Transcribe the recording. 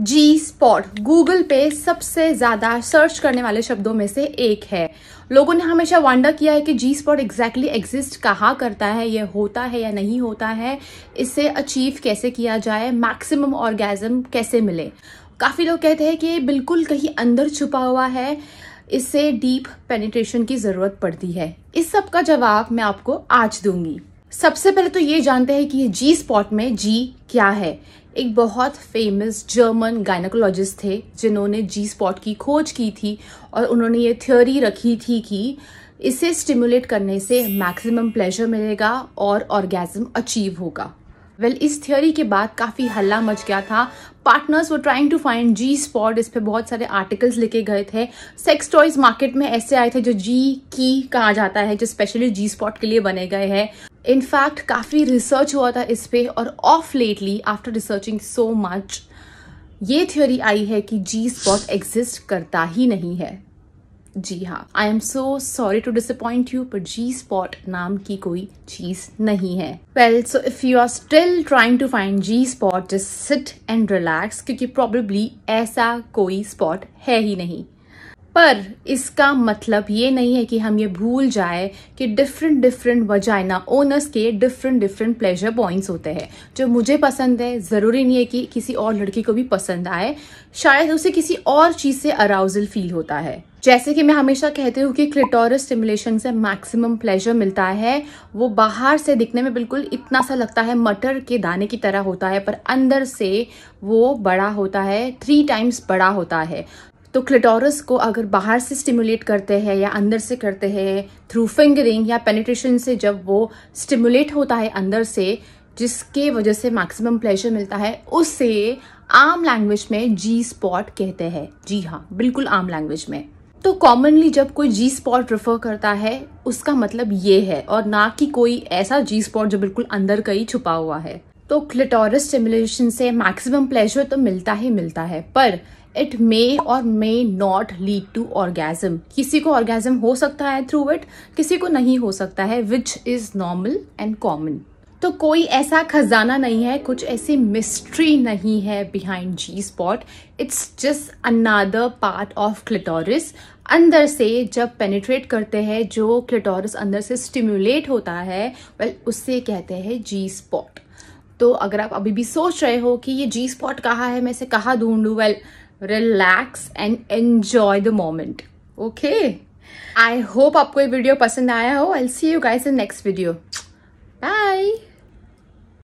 जी spot Google पे सबसे ज़्यादा सर्च करने वाले शब्दों में से एक है लोगों ने हमेशा वांडा किया है कि जी स्पॉट एग्जैक्टली एग्जिस्ट कहाँ करता है ये होता है या नहीं होता है इसे अचीव कैसे किया जाए मैक्सिमम ऑर्गेजम कैसे मिले काफ़ी लोग कहते हैं कि ये बिल्कुल कहीं अंदर छुपा हुआ है इससे डीप पेनिट्रेशन की ज़रूरत पड़ती है इस सब का जवाब मैं आपको आज दूंगी सबसे पहले तो ये जानते हैं कि जी स्पॉट में जी क्या है एक बहुत फेमस जर्मन गायनाकोलॉजिस्ट थे जिन्होंने जी स्पॉट की खोज की थी और उन्होंने ये थ्योरी रखी थी कि इसे स्टिमुलेट करने से मैक्सिमम प्लेजर मिलेगा और ऑर्गेजम अचीव होगा वेल well, इस थ्योरी के बाद काफ़ी हल्ला मच गया था पार्टनर्स वो trying to find G spot इस पर बहुत सारे आर्टिकल्स लिखे गए थे सेक्स टॉयज मार्केट में ऐसे आए थे जो जी की कहा जाता है जो स्पेशली जी स्पॉट के लिए बने गए हैं इनफैक्ट काफ़ी रिसर्च हुआ था इस पर और of lately after researching so much ये थ्योरी आई है कि जी स्पॉट एग्जिस्ट करता ही नहीं है जी हाँ I am so sorry to disappoint you पर जी स्पॉट नाम की कोई चीज नहीं है well so if you are still trying to find G spot just sit and relax क्योंकि प्रॉबेबली ऐसा कोई स्पॉट है ही नहीं पर इसका मतलब ये नहीं है कि हम ये भूल जाए कि डिफरेंट डिफरेंट वजाइना ओनर्स के डिफरेंट डिफरेंट प्लेजर पॉइंट्स होते हैं जो मुझे पसंद है ज़रूरी नहीं है कि किसी और लड़की को भी पसंद आए शायद उसे किसी और चीज़ से अराउजल फील होता है जैसे कि मैं हमेशा कहती हूँ कि क्लिटोरस स्टिमुलेशन से मैक्सिमम प्लेजर मिलता है वो बाहर से दिखने में बिल्कुल इतना सा लगता है मटर के दाने की तरह होता है पर अंदर से वो बड़ा होता है थ्री टाइम्स बड़ा होता है तो क्लिटोरस को अगर बाहर से स्टिमुलेट करते हैं या अंदर से करते हैं थ्रू फिंगरिंग या पेनिट्रेशन से जब वो स्टिमुलेट होता है अंदर से जिसके वजह से मैक्सिमम प्लेजर मिलता है उससे आम लैंग्वेज में जी स्पॉट कहते हैं जी हाँ बिल्कुल आम लैंग्वेज में तो कॉमनली जब कोई जी स्पॉट रेफर करता है उसका मतलब ये है और ना कि कोई ऐसा जी स्पॉट जो बिल्कुल अंदर का ही छुपा हुआ है तो क्लिटोरस स्टिमुलेशन से मैक्सिमम प्लेजर तो मिलता ही मिलता है पर it may or may not lead to orgasm किसी को ऑर्गेजम हो सकता है थ्रू इट किसी को नहीं हो सकता है which is normal and common तो कोई ऐसा खजाना नहीं है कुछ ऐसी मिस्ट्री नहीं है behind G spot it's just another part of clitoris अंदर से जब पेनिट्रेट करते हैं जो क्लिटोरिस अंदर से स्टिम्यूलेट होता है वेल well, उससे कहते हैं जी स्पॉट तो अगर आप अभी भी सोच रहे हो कि ये जी स्पॉट कहाँ है मैं इसे कहाँ ढूंढूँ well well, relax and enjoy the moment okay i hope aapko ye video pasand aaya ho i'll see you guys in the next video